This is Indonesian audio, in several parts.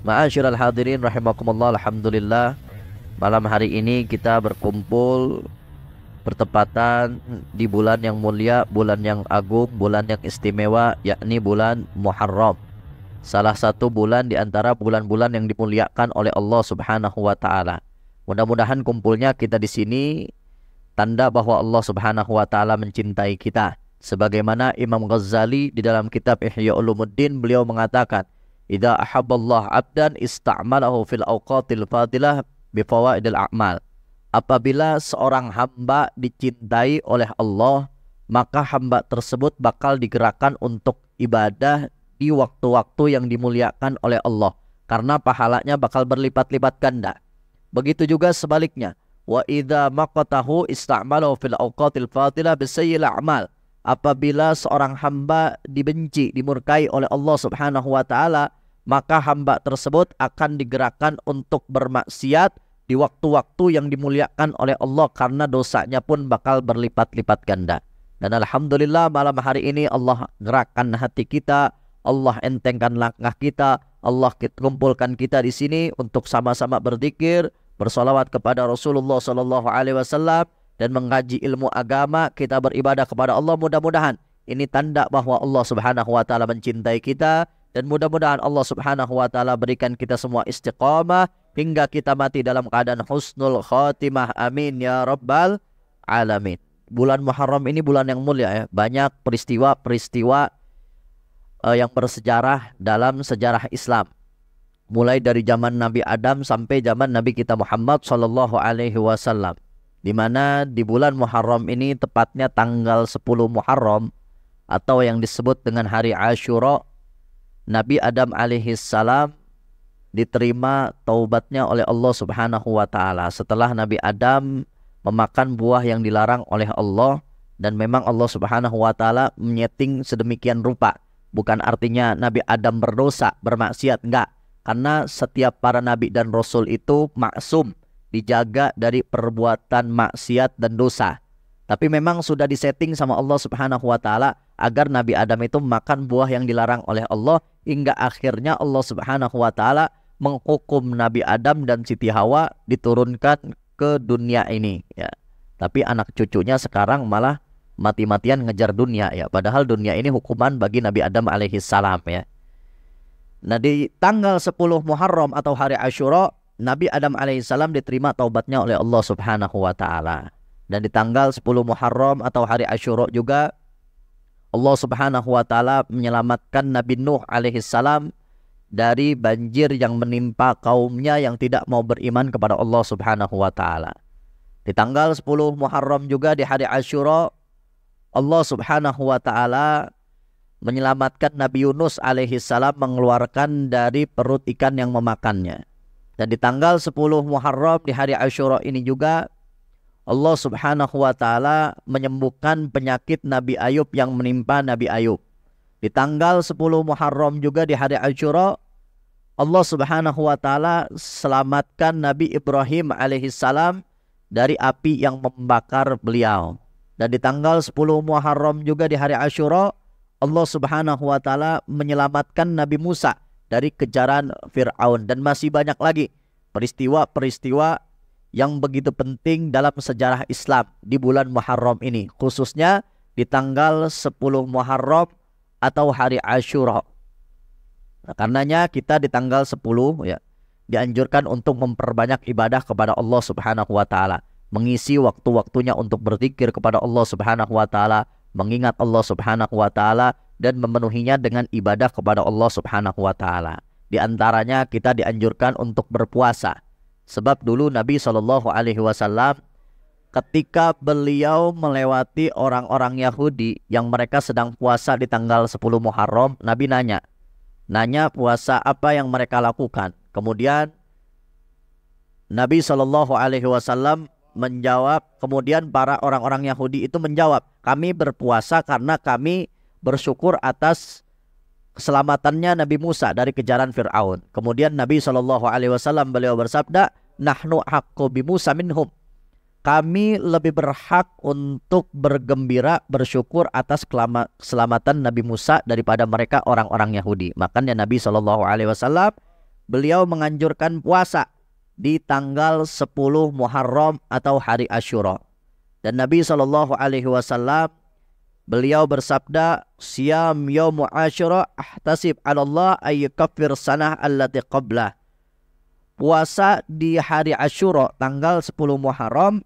Ma'asyiral hadirin rahimakumullah alhamdulillah malam hari ini kita berkumpul bertepatan di bulan yang mulia, bulan yang agung, bulan yang istimewa yakni bulan Muharram. Salah satu bulan di antara bulan-bulan yang dimuliakan oleh Allah Subhanahu wa taala. Mudah-mudahan kumpulnya kita di sini tanda bahwa Allah Subhanahu wa taala mencintai kita. Sebagaimana Imam Ghazali di dalam kitab Ihya Ulumuddin beliau mengatakan, Ida ahaballah abdan ista'malahu fil awqatil fadilah bifawaidil a'mal. Apabila seorang hamba dicintai oleh Allah, maka hamba tersebut bakal digerakkan untuk ibadah di waktu-waktu yang dimuliakan oleh Allah karena pahalanya bakal berlipat-lipat ganda. Begitu juga sebaliknya. Wa idha maqatahu ista'malahu fil awqatil fadilah bisayil a'mal. Apabila seorang hamba dibenci, dimurkai oleh Allah Subhanahu wa taala, maka hamba tersebut akan digerakkan untuk bermaksiat di waktu-waktu yang dimuliakan oleh Allah karena dosanya pun bakal berlipat-lipat ganda. Dan alhamdulillah malam hari ini Allah gerakkan hati kita, Allah entengkan langkah kita, Allah kumpulkan kita di sini untuk sama-sama berzikir, bersolawat kepada Rasulullah Shallallahu Alaihi Wasallam dan mengaji ilmu agama, kita beribadah kepada Allah mudah-mudahan ini tanda bahwa Allah Subhanahu Wa Taala mencintai kita dan mudah-mudahan Allah subhanahu wa ta'ala berikan kita semua istiqamah hingga kita mati dalam keadaan husnul khotimah. Amin ya rabbal alamin. Bulan Muharram ini bulan yang mulia ya. Banyak peristiwa-peristiwa uh, yang bersejarah dalam sejarah Islam. Mulai dari zaman Nabi Adam sampai zaman Nabi kita Muhammad Sallallahu Alaihi Wasallam. Di mana di bulan Muharram ini tepatnya tanggal 10 Muharram atau yang disebut dengan hari Ashura Nabi Adam alaihi salam diterima taubatnya oleh Allah Subhanahu wa taala setelah Nabi Adam memakan buah yang dilarang oleh Allah dan memang Allah Subhanahu wa taala menyeting sedemikian rupa bukan artinya Nabi Adam berdosa bermaksiat enggak karena setiap para nabi dan rasul itu maksum dijaga dari perbuatan maksiat dan dosa tapi memang sudah disetting sama Allah Subhanahu wa taala agar Nabi Adam itu makan buah yang dilarang oleh Allah hingga akhirnya Allah Subhanahu wa taala menghukum Nabi Adam dan Siti Hawa diturunkan ke dunia ini ya. Tapi anak cucunya sekarang malah mati-matian ngejar dunia ya. Padahal dunia ini hukuman bagi Nabi Adam alaihi salam ya. Nah di tanggal 10 Muharram atau hari Ashura Nabi Adam alaihissalam diterima taubatnya oleh Allah subhanahu wa ta'ala dan di tanggal 10 Muharram atau hari Asyura juga Allah Subhanahu wa taala menyelamatkan Nabi Nuh alaihi salam dari banjir yang menimpa kaumnya yang tidak mau beriman kepada Allah Subhanahu wa taala. Di tanggal 10 Muharram juga di hari Asyura Allah Subhanahu wa taala menyelamatkan Nabi Yunus alaihi salam mengeluarkan dari perut ikan yang memakannya. Dan di tanggal 10 Muharram di hari Ashura ini juga Allah Subhanahu wa taala menyembuhkan penyakit Nabi Ayub yang menimpa Nabi Ayub. Di tanggal 10 Muharram juga di hari Asyura Allah Subhanahu wa taala selamatkan Nabi Ibrahim alaihissalam dari api yang membakar beliau. Dan di tanggal 10 Muharram juga di hari Asyura Allah Subhanahu wa taala menyelamatkan Nabi Musa dari kejaran Firaun dan masih banyak lagi peristiwa-peristiwa yang begitu penting dalam sejarah Islam di bulan Muharram ini, khususnya di tanggal 10 Muharram atau hari Ashura. Nah, karenanya kita di tanggal 10 ya dianjurkan untuk memperbanyak ibadah kepada Allah Subhanahu wa taala, mengisi waktu-waktunya untuk berzikir kepada Allah Subhanahu wa taala, mengingat Allah Subhanahu wa taala dan memenuhinya dengan ibadah kepada Allah Subhanahu wa taala. Di antaranya kita dianjurkan untuk berpuasa Sebab dulu Nabi Shallallahu Alaihi Wasallam ketika beliau melewati orang-orang Yahudi yang mereka sedang puasa di tanggal 10 Muharram, Nabi nanya, nanya puasa apa yang mereka lakukan. Kemudian Nabi Shallallahu Alaihi Wasallam menjawab, kemudian para orang-orang Yahudi itu menjawab, kami berpuasa karena kami bersyukur atas keselamatannya Nabi Musa dari kejaran Firaun. Kemudian Nabi Shallallahu Alaihi Wasallam beliau bersabda, nahnu haqqu Musa minhum. Kami lebih berhak untuk bergembira, bersyukur atas keselamatan Nabi Musa daripada mereka orang-orang Yahudi. Makanya Nabi Shallallahu Alaihi Wasallam beliau menganjurkan puasa di tanggal 10 Muharram atau hari Asyura. Dan Nabi Shallallahu Alaihi Wasallam beliau bersabda, "Siam yaumu Asyura ahtasib 'ala Allah ay sana sanah allati qablah." puasa di hari Ashuro tanggal 10 Muharram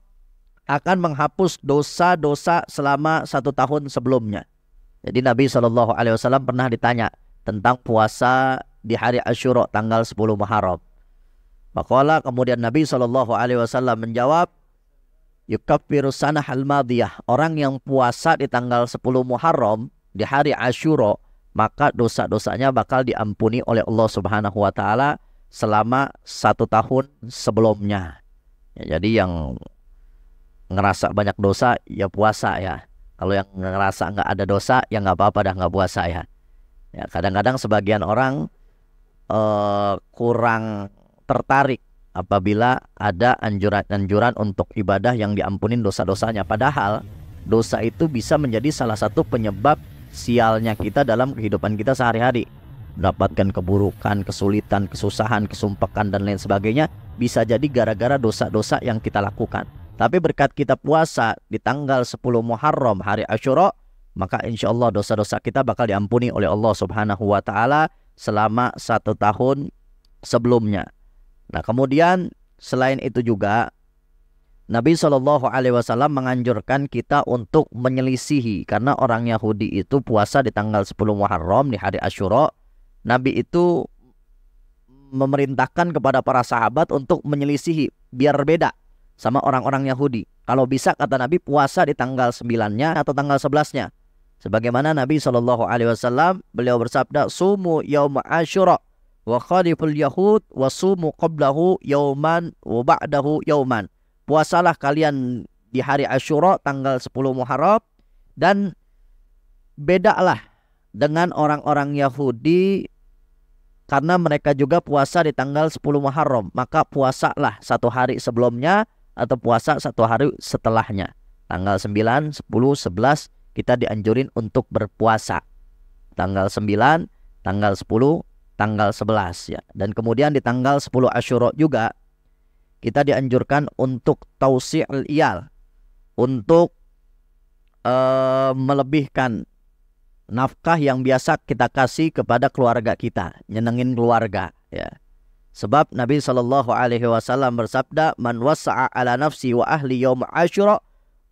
akan menghapus dosa-dosa selama satu tahun sebelumnya. Jadi Nabi Shallallahu Alaihi Wasallam pernah ditanya tentang puasa di hari Ashuro tanggal 10 Muharram. Makalah kemudian Nabi Shallallahu Alaihi Wasallam menjawab, Yukafiru sanah al -madiyah. Orang yang puasa di tanggal 10 Muharram di hari Ashuro maka dosa-dosanya bakal diampuni oleh Allah Subhanahu wa taala selama satu tahun sebelumnya. Ya, jadi yang ngerasa banyak dosa ya puasa ya. Kalau yang ngerasa nggak ada dosa ya nggak apa-apa dah nggak puasa ya. Ya kadang-kadang sebagian orang eh, kurang tertarik apabila ada anjuran-anjuran untuk ibadah yang diampunin dosa-dosanya. Padahal dosa itu bisa menjadi salah satu penyebab sialnya kita dalam kehidupan kita sehari-hari mendapatkan keburukan, kesulitan, kesusahan, kesumpekan dan lain sebagainya bisa jadi gara-gara dosa-dosa yang kita lakukan. Tapi berkat kita puasa di tanggal 10 Muharram hari Ashura, maka insya Allah dosa-dosa kita bakal diampuni oleh Allah Subhanahu wa taala selama satu tahun sebelumnya. Nah, kemudian selain itu juga Nabi Shallallahu Alaihi Wasallam menganjurkan kita untuk menyelisihi karena orang Yahudi itu puasa di tanggal 10 Muharram di hari Ashura Nabi itu memerintahkan kepada para sahabat untuk menyelisihi biar beda sama orang-orang Yahudi. Kalau bisa kata Nabi puasa di tanggal 9-nya atau tanggal 11-nya. Sebagaimana Nabi Shallallahu alaihi wasallam beliau bersabda sumu yaum asyura wa khaliful yahud wa sumu qablahu yauman wa ba'dahu yauman. Puasalah kalian di hari Asyura tanggal 10 Muharram dan bedalah dengan orang-orang Yahudi karena mereka juga puasa di tanggal 10 Muharram maka puasalah satu hari sebelumnya atau puasa satu hari setelahnya tanggal 9, 10, 11 kita dianjurin untuk berpuasa tanggal 9, tanggal 10, tanggal 11 ya dan kemudian di tanggal 10 Asyura juga kita dianjurkan untuk tausi'il iyal untuk uh, melebihkan nafkah yang biasa kita kasih kepada keluarga kita, nyenengin keluarga, ya. Sebab Nabi Shallallahu Alaihi Wasallam bersabda, "Man wasa'a ala nafsi wa ahli yom ashura,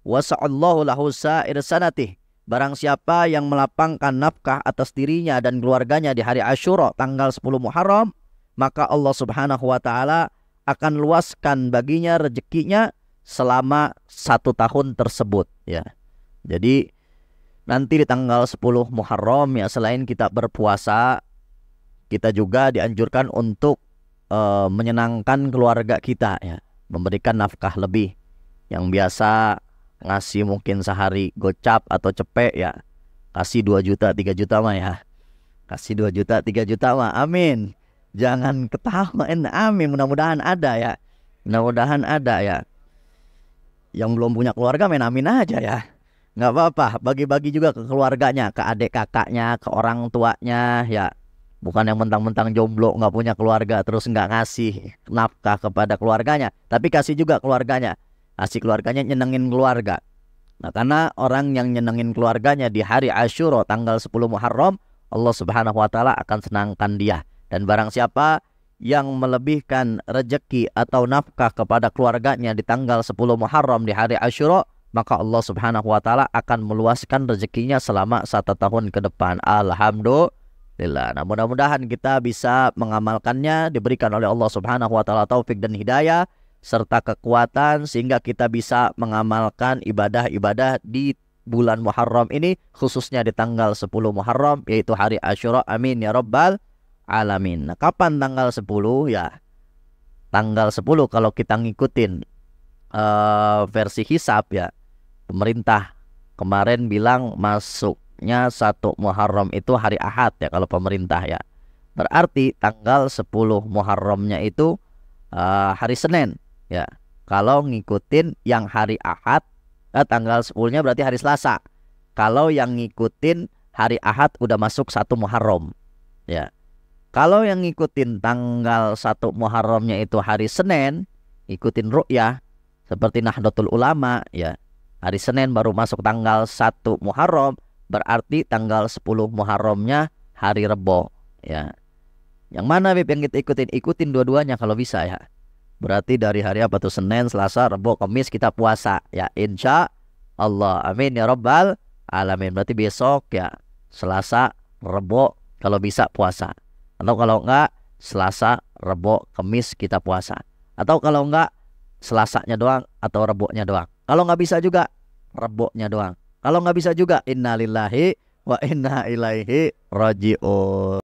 wasa'allahu lahu sa'ir sanatih." Barang siapa yang melapangkan nafkah atas dirinya dan keluarganya di hari Ashura tanggal 10 Muharram, maka Allah Subhanahu wa taala akan luaskan baginya rezekinya selama satu tahun tersebut ya. Jadi nanti di tanggal 10 Muharram ya selain kita berpuasa kita juga dianjurkan untuk uh, menyenangkan keluarga kita ya memberikan nafkah lebih yang biasa ngasih mungkin sehari gocap atau cepek ya kasih 2 juta 3 juta mah ya kasih 2 juta 3 juta mah amin jangan ketahuan amin mudah-mudahan ada ya mudah-mudahan ada ya yang belum punya keluarga main amin aja ya nggak apa-apa bagi-bagi juga ke keluarganya ke adik kakaknya ke orang tuanya ya bukan yang mentang-mentang jomblo nggak punya keluarga terus nggak ngasih nafkah kepada keluarganya tapi kasih juga keluarganya kasih keluarganya nyenengin keluarga nah karena orang yang nyenengin keluarganya di hari Ashuro tanggal 10 Muharram Allah Subhanahu wa taala akan senangkan dia dan barang siapa yang melebihkan rejeki atau nafkah kepada keluarganya di tanggal 10 Muharram di hari Ashuro maka Allah Subhanahu wa taala akan meluaskan rezekinya selama satu tahun ke depan. Alhamdulillah. Nah, mudah-mudahan kita bisa mengamalkannya diberikan oleh Allah Subhanahu wa taala taufik dan hidayah serta kekuatan sehingga kita bisa mengamalkan ibadah-ibadah di bulan Muharram ini khususnya di tanggal 10 Muharram yaitu hari Asyura. Amin ya rabbal alamin. Nah, kapan tanggal 10 ya? Tanggal 10 kalau kita ngikutin uh, versi hisap ya pemerintah kemarin bilang masuknya satu Muharram itu hari Ahad ya kalau pemerintah ya. Berarti tanggal 10 Muharramnya itu uh, hari Senin ya. Kalau ngikutin yang hari Ahad eh, tanggal 10-nya berarti hari Selasa. Kalau yang ngikutin hari Ahad udah masuk satu Muharram ya. Kalau yang ngikutin tanggal satu Muharramnya itu hari Senin, ikutin ru'yah seperti Nahdlatul Ulama ya Hari Senin baru masuk tanggal 1 Muharram, berarti tanggal 10 Muharramnya hari Rebo ya. Yang mana Bib yang kita ikutin? Ikutin dua-duanya kalau bisa ya. Berarti dari hari apa tuh Senin, Selasa, Rebo, Kamis kita puasa ya. Insya Allah. Amin ya Rabbal alamin. Berarti besok ya Selasa, Rebo kalau bisa puasa. Atau kalau enggak Selasa, Rebo, Kamis kita puasa. Atau kalau enggak Selasanya doang atau Reboknya doang. Kalau nggak bisa juga reboknya doang. Kalau nggak bisa juga innalillahi wa inna ilaihi rajiun.